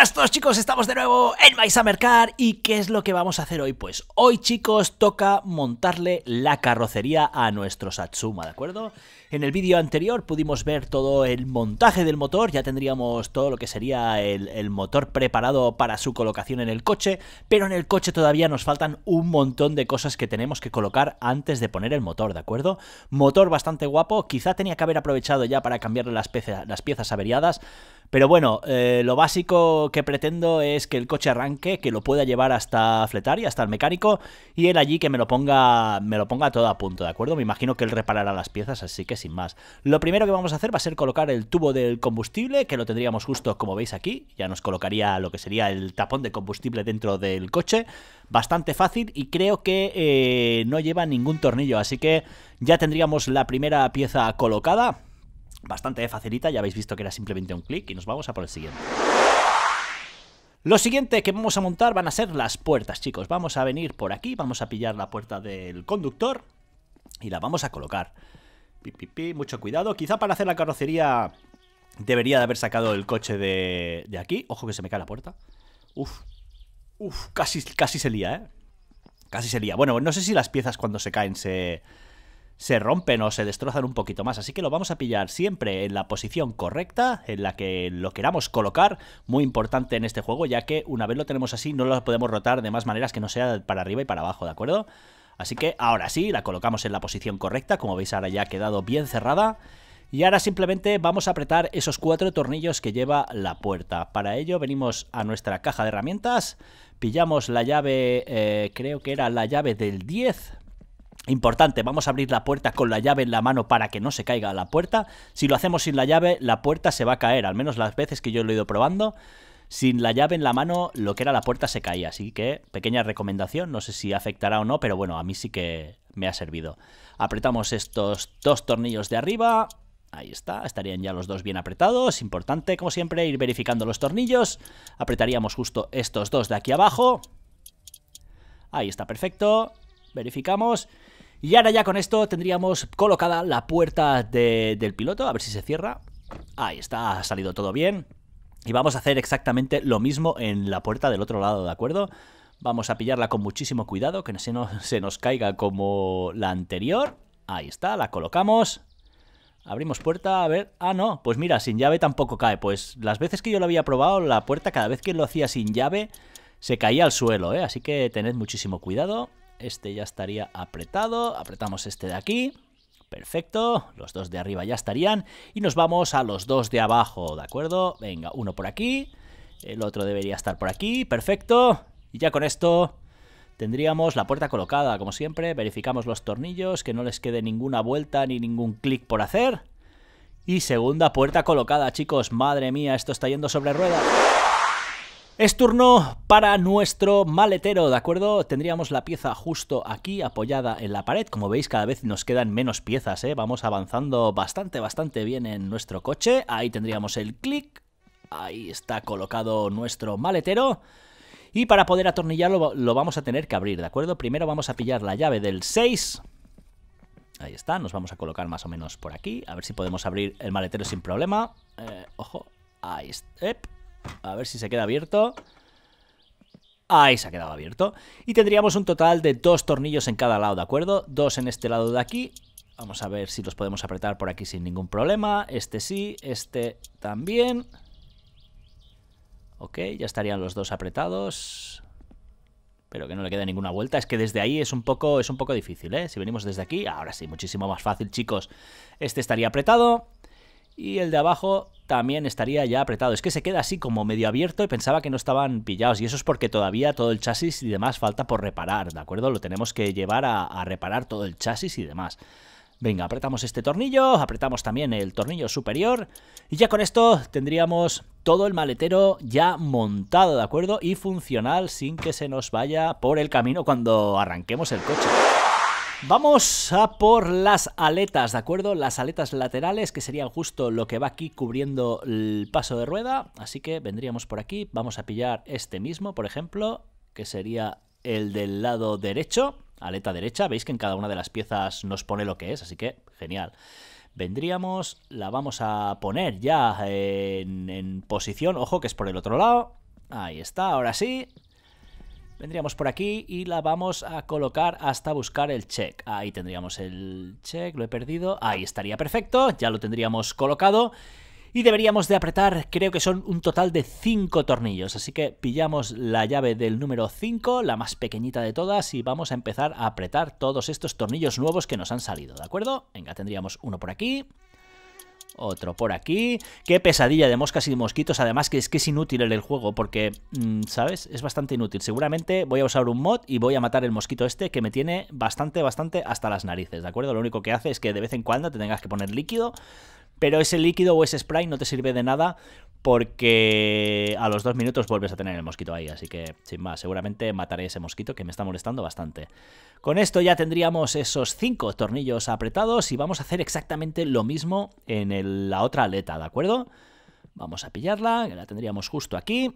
Hola a todos chicos, estamos de nuevo en My Summer Car y ¿qué es lo que vamos a hacer hoy? Pues hoy chicos toca montarle la carrocería a nuestro Satsuma, ¿de acuerdo? En el vídeo anterior pudimos ver todo el montaje del motor, ya tendríamos todo lo que sería el, motor preparado para su colocación en el coche, pero en el coche todavía nos faltan un montón de cosas que tenemos que colocar antes de poner el motor, ¿de acuerdo? Motor bastante guapo, quizá tenía que haber aprovechado ya para cambiarle las, las piezas averiadas, pero bueno, eh, lo básico que pretendo es que el coche arranque, que lo pueda llevar hasta fletar y hasta el mecánico, y él allí que me lo ponga, me lo ponga todo a punto, ¿de acuerdo? Me imagino que él reparará las piezas, así que sin más. Lo primero que vamos a hacer va a ser colocar el tubo del combustible, que lo tendríamos justo como veis aquí, ya nos colocaría lo que sería el tapón de combustible dentro del coche, bastante fácil y creo que eh, no lleva ningún tornillo, así que ya tendríamos la primera pieza colocada Bastante facilita, ya habéis visto que era simplemente un clic y nos vamos a por el siguiente. Lo siguiente que vamos a montar van a ser las puertas, chicos. Vamos a venir por aquí, vamos a pillar la puerta del conductor y la vamos a colocar. Pi, pi, pi, mucho cuidado. Quizá para hacer la carrocería debería de haber sacado el coche de, aquí. Ojo que se me cae la puerta. Uf, uf, casi, casi se lía, ¿eh? Casi se lía. Bueno, no sé si las piezas cuando se caen se, se rompen o se destrozan un poquito más. Así que lo vamos a pillar siempre en la posición correcta, en la que lo queramos colocar. Muy importante en este juego, ya que una vez lo tenemos así, no lo podemos rotar de más maneras que no sea para arriba y para abajo, ¿de acuerdo? Así que ahora sí, la colocamos en la posición correcta. Como veis, ahora ya ha quedado bien cerrada. Y ahora simplemente vamos a apretar esos cuatro tornillos que lleva la puerta. Para ello venimos a nuestra caja de herramientas, pillamos la llave, eh, creo que era la llave del 10, Importante, vamos a abrir la puerta con la llave en la mano para que no se caiga la puerta. Si lo hacemos sin la llave, la puerta se va a caer, al menos las veces que yo lo he ido probando. Sin la llave en la mano, lo que era la puerta se caía. Así que, pequeña recomendación, no sé si afectará o no, pero bueno, a mí sí que me ha servido. Apretamos estos dos tornillos de arriba. Ahí está, estarían ya los dos bien apretados. Importante, como siempre, ir verificando los tornillos. Apretaríamos justo estos dos de aquí abajo. Ahí está, perfecto. Verificamos y ahora ya con esto tendríamos colocada la puerta del piloto, a ver si se cierra. Ahí está, ha salido todo bien. Y vamos a hacer exactamente lo mismo en la puerta del otro lado, ¿de acuerdo? Vamos a pillarla con muchísimo cuidado, que no se nos, se nos caiga como la anterior. Ahí está, la colocamos. Abrimos puerta, a ver... Ah, no, pues mira, sin llave tampoco cae. Pues las veces que yo lo había probado, la puerta cada vez que lo hacía sin llave se caía al suelo, ¿eh? Así que tened muchísimo cuidado. Este ya estaría apretado. Apretamos este de aquí. Perfecto, los dos de arriba ya estarían y nos vamos a los dos de abajo, ¿de acuerdo? Venga, uno por aquí, el otro debería estar por aquí, perfecto. Y ya con esto tendríamos la puerta colocada, como siempre, verificamos los tornillos, que no les quede ninguna vuelta ni ningún clic por hacer. Y segunda puerta colocada, chicos, madre mía, esto está yendo sobre ruedas. Es turno para nuestro maletero, ¿de acuerdo? Tendríamos la pieza justo aquí, apoyada en la pared. Como veis, cada vez nos quedan menos piezas, ¿eh? Vamos avanzando bastante, bastante bien en nuestro coche. Ahí tendríamos el clic. Ahí está colocado nuestro maletero. Y para poder atornillarlo lo vamos a tener que abrir, ¿de acuerdo? Primero vamos a pillar la llave del 6. Ahí está, nos vamos a colocar más o menos por aquí. A ver si podemos abrir el maletero sin problema. Eh, ojo, ahí está. A ver si se queda abierto. Ahí se ha quedado abierto. Y tendríamos un total de dos tornillos en cada lado, ¿de acuerdo? Dos en este lado de aquí. Vamos a ver si los podemos apretar por aquí sin ningún problema. Este sí, este también. Ok, ya estarían los dos apretados. Pero que no le quede ninguna vuelta. Es que desde ahí es un poco, es un poco difícil, ¿eh? Si venimos desde aquí, ahora sí, muchísimo más fácil, chicos. Este estaría apretado. Y el de abajo también estaría ya apretado. Es que se queda así como medio abierto y pensaba que no estaban pillados. Y eso es porque todavía todo el chasis y demás falta por reparar, ¿de acuerdo? Lo tenemos que llevar a, reparar todo el chasis y demás. Venga, apretamos este tornillo, apretamos también el tornillo superior y ya con esto tendríamos todo el maletero ya montado, ¿de acuerdo? Y funcional sin que se nos vaya por el camino cuando arranquemos el coche. Vamos a por las aletas, ¿de acuerdo? Las aletas laterales, que serían justo lo que va aquí cubriendo el paso de rueda. Así que vendríamos por aquí. Vamos a pillar este mismo, por ejemplo, que sería el del lado derecho, aleta derecha. Veis que en cada una de las piezas nos pone lo que es, así que genial. Vendríamos, la vamos a poner ya en, en posición. Ojo, que es por el otro lado. Ahí está, ahora sí. Vendríamos por aquí y la vamos a colocar hasta buscar el check. Ahí tendríamos el check, lo he perdido. Ahí estaría perfecto, ya lo tendríamos colocado. Y deberíamos de apretar, creo que son un total de 5 tornillos, así que pillamos la llave del número 5, la más pequeñita de todas, y vamos a empezar a apretar todos estos tornillos nuevos que nos han salido, ¿de acuerdo? Venga, tendríamos uno por aquí, otro por aquí. Qué pesadilla de moscas y mosquitos. Además que es que es inútil en el juego porque, mm, ¿sabes? Es bastante inútil. Seguramente voy a usar un mod y voy a matar el mosquito este que me tiene bastante, bastante hasta las narices, ¿de acuerdo? Lo único que hace es que de vez en cuando te tengas que poner líquido pero ese líquido o ese spray no te sirve de nada porque a los dos minutos vuelves a tener el mosquito ahí, así que sin más, seguramente mataré ese mosquito que me está molestando bastante. Con esto ya tendríamos esos cinco tornillos apretados y vamos a hacer exactamente lo mismo en la otra aleta, ¿de acuerdo? Vamos a pillarla, la tendríamos justo aquí.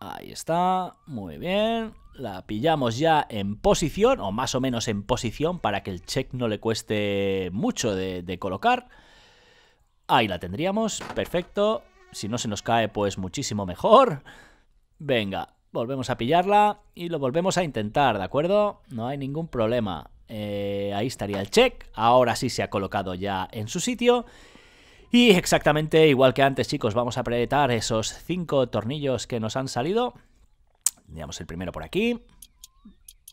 Ahí está, muy bien. La pillamos ya en posición, o más o menos en posición, para que el check no le cueste mucho de colocar. Ahí la tendríamos, perfecto. Si no se nos cae, pues muchísimo mejor. Venga, volvemos a pillarla y lo volvemos a intentar, ¿de acuerdo? No hay ningún problema. Eh, ahí estaría el check. Ahora sí se ha colocado ya en su sitio. Y exactamente igual que antes, chicos, vamos a apretar esos cinco tornillos que nos han salido. Veamos el primero por aquí.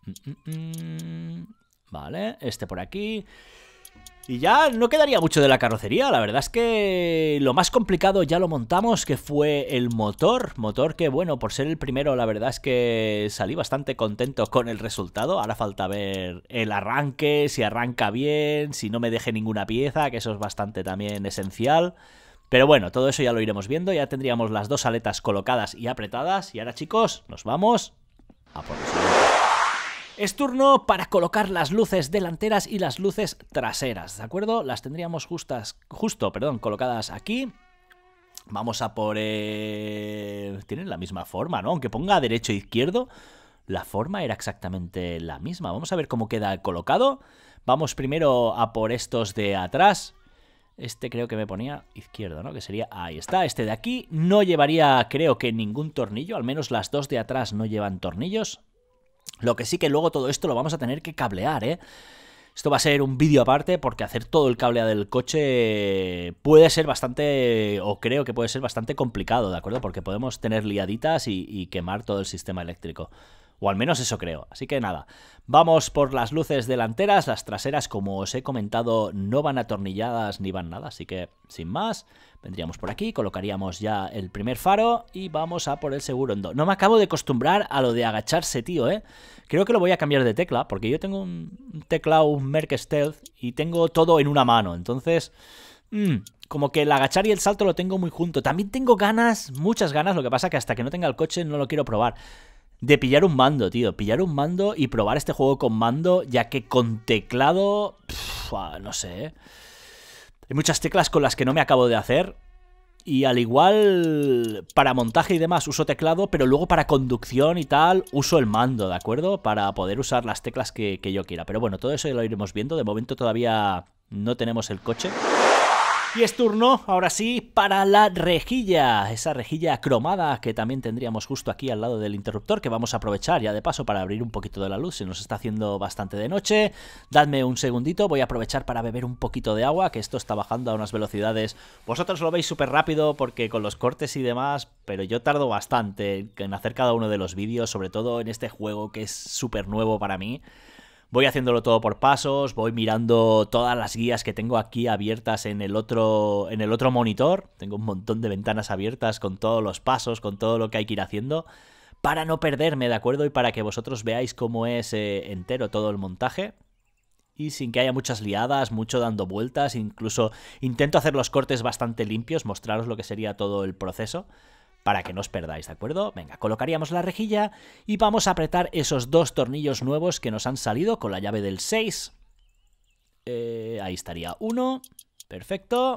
Mm, mm, mm. Vale, este por aquí. Y ya no quedaría mucho de la carrocería, la verdad es que lo más complicado ya lo montamos, que fue el motor, motor que bueno, por ser el primero la verdad es que salí bastante contento con el resultado, ahora falta ver el arranque, si arranca bien, si no me deje ninguna pieza, que eso es bastante también esencial, pero bueno, todo eso ya lo iremos viendo, ya tendríamos las dos aletas colocadas y apretadas, y ahora chicos, nos vamos a por los es turno para colocar las luces delanteras y las luces traseras, ¿de acuerdo? Las tendríamos justas, justo, perdón, colocadas aquí. Vamos a por... Eh, tienen la misma forma, ¿no? Aunque ponga derecho e izquierdo, la forma era exactamente la misma. Vamos a ver cómo queda colocado. Vamos primero a por estos de atrás. Este creo que me ponía izquierdo, ¿no? Que sería, ahí está, este de aquí. No llevaría, creo que, ningún tornillo. Al menos las dos de atrás no llevan tornillos. Lo que sí que luego todo esto lo vamos a tener que cablear, ¿eh? Esto va a ser un vídeo aparte porque hacer todo el cableado del coche puede ser bastante, o creo que puede ser bastante complicado, ¿de acuerdo? Porque podemos tener liaditas y, y, quemar todo el sistema eléctrico. O al menos eso creo. Así que nada, vamos por las luces delanteras, las traseras como os he comentado no van atornilladas ni van nada, así que sin más, Vendríamos por aquí, colocaríamos ya el primer faro y vamos a por el segundo. No me acabo de acostumbrar a lo de agacharse, tío, ¿eh? Creo que lo voy a cambiar de tecla, porque yo tengo un teclado, un Merc Stealth, y tengo todo en una mano. Entonces, mm, como que el agachar y el salto lo tengo muy junto. También tengo ganas, muchas ganas, lo que pasa que hasta que no tenga el coche no lo quiero probar de pillar un mando, tío. Pillar un mando y probar este juego con mando, ya que con teclado. Ah, no sé. ¿eh? Hay muchas teclas con las que no me acabo de hacer. Y al igual para montaje y demás uso teclado, pero luego para conducción y tal uso el mando, ¿de acuerdo? Para poder usar las teclas que, yo quiera. Pero bueno, todo eso ya lo iremos viendo. De momento todavía no tenemos el coche. Y es turno, ahora sí, para la rejilla, esa rejilla cromada que también tendríamos justo aquí al lado del interruptor, que vamos a aprovechar ya de paso para abrir un poquito de la luz, se nos está haciendo bastante de noche. Dadme un segundito, voy a aprovechar para beber un poquito de agua, que esto está bajando a unas velocidades. Vosotros lo veis súper rápido porque con los cortes y demás, pero yo tardo bastante en hacer cada uno de los vídeos, sobre todo en este juego que es súper nuevo para mí voy haciéndolo todo por pasos, voy mirando todas las guías que tengo aquí abiertas en el otro, en el otro monitor. Tengo un montón de ventanas abiertas con todos los pasos, con todo lo que hay que ir haciendo. Para no perderme, ¿de acuerdo? Y para que vosotros veáis cómo es eh, entero todo el montaje y sin que haya muchas liadas, mucho dando vueltas, incluso intento hacer los cortes bastante limpios, mostraros lo que sería todo el proceso para que no os perdáis, ¿de acuerdo? Venga, colocaríamos la rejilla y vamos a apretar esos dos tornillos nuevos que nos han salido con la llave del 6. Eh, ahí estaría uno, perfecto.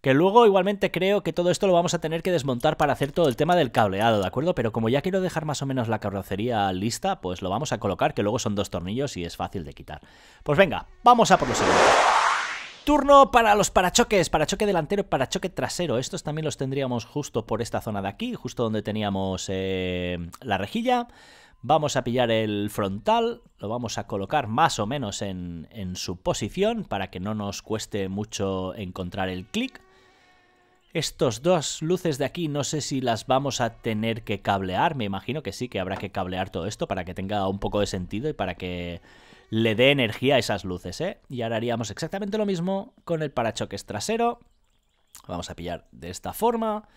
Que luego igualmente creo que todo esto lo vamos a tener que desmontar para hacer todo el tema del cableado, ¿de acuerdo? Pero como ya quiero dejar más o menos la carrocería lista, pues lo vamos a colocar, que luego son dos tornillos y es fácil de quitar. Pues venga, vamos a por lo siguiente. Turno para los parachoques, parachoque delantero, y parachoque trasero. Estos también los tendríamos justo por esta zona de aquí, justo donde teníamos eh, la rejilla. Vamos a pillar el frontal, lo vamos a colocar más o menos en, en su posición para que no nos cueste mucho encontrar el clic. Estos dos luces de aquí no sé si las vamos a tener que cablear, me imagino que sí, que habrá que cablear todo esto para que tenga un poco de sentido y para que le dé energía a esas luces, ¿eh? Y ahora haríamos exactamente lo mismo con el parachoques trasero. Vamos a pillar de esta forma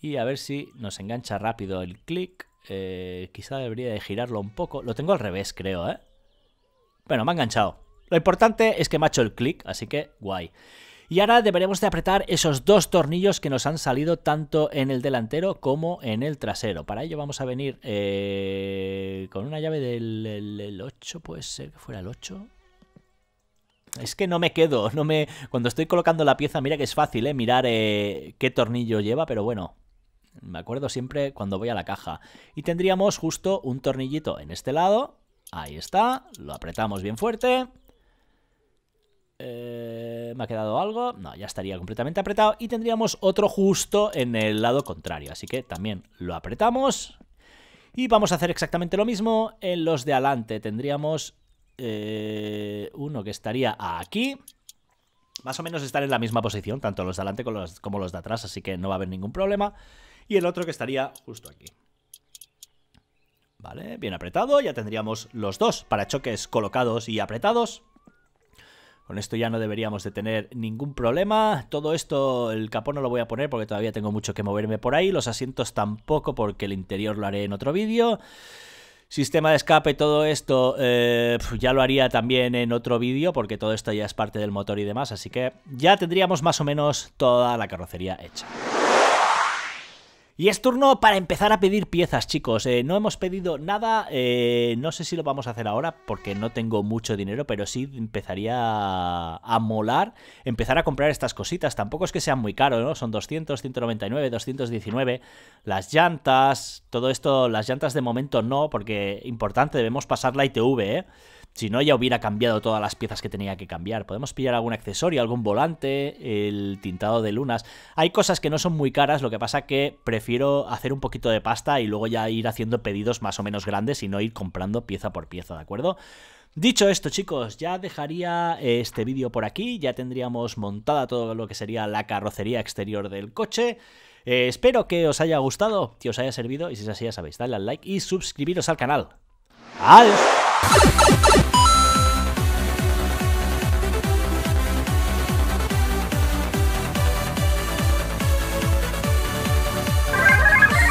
y a ver si nos engancha rápido el clic. Eh, quizá debería de girarlo un poco. Lo tengo al revés, creo, ¿eh? Bueno, me ha enganchado. Lo importante es que me ha hecho el clic, así que guay. Y ahora deberemos de apretar esos dos tornillos que nos han salido tanto en el delantero como en el trasero. Para ello vamos a venir eh, con una llave del 8, puede ser que fuera el 8. Es que no me quedo, no me... Cuando estoy colocando la pieza, mira que es fácil, eh, Mirar eh, qué tornillo lleva, pero bueno, me acuerdo siempre cuando voy a la caja. Y tendríamos justo un tornillito en este lado. Ahí está, lo apretamos bien fuerte. Eh, ¿Me ha quedado algo? No, ya estaría completamente apretado y tendríamos otro justo en el lado contrario. Así que también lo apretamos y vamos a hacer exactamente lo mismo en los de adelante. Tendríamos eh, uno que estaría aquí. Más o menos estar en la misma posición, tanto los de adelante como los, como los de atrás, así que no va a haber ningún problema. Y el otro que estaría justo aquí. Vale, bien apretado, ya tendríamos los dos parachoques colocados y apretados. Con esto ya no deberíamos de tener ningún problema. Todo esto, el capó no lo voy a poner porque todavía tengo mucho que moverme por ahí. Los asientos tampoco porque el interior lo haré en otro vídeo. Sistema de escape, todo esto eh, ya lo haría también en otro vídeo porque todo esto ya es parte del motor y demás, así que ya tendríamos más o menos toda la carrocería hecha. Y es turno para empezar a pedir piezas, chicos. Eh, no hemos pedido nada, eh, no sé si lo vamos a hacer ahora porque no tengo mucho dinero, pero sí empezaría a molar empezar a comprar estas cositas. Tampoco es que sean muy caros, ¿no? Son 200, 199, 219. Las llantas, todo esto, las llantas de momento no, porque importante, debemos pasar la ITV, ¿eh? Si no, ya hubiera cambiado todas las piezas que tenía que cambiar. Podemos pillar algún accesorio, algún volante, el tintado de lunas. Hay cosas que no son muy caras, lo que pasa que prefiero hacer un poquito de pasta y luego ya ir haciendo pedidos más o menos grandes y no ir comprando pieza por pieza, ¿de acuerdo? Dicho esto, chicos, ya dejaría eh, este vídeo por aquí. Ya tendríamos montada todo lo que sería la carrocería exterior del coche. Eh, espero que os haya gustado, que os haya servido y si es así ya sabéis, dadle al like y suscribiros al canal. Alles.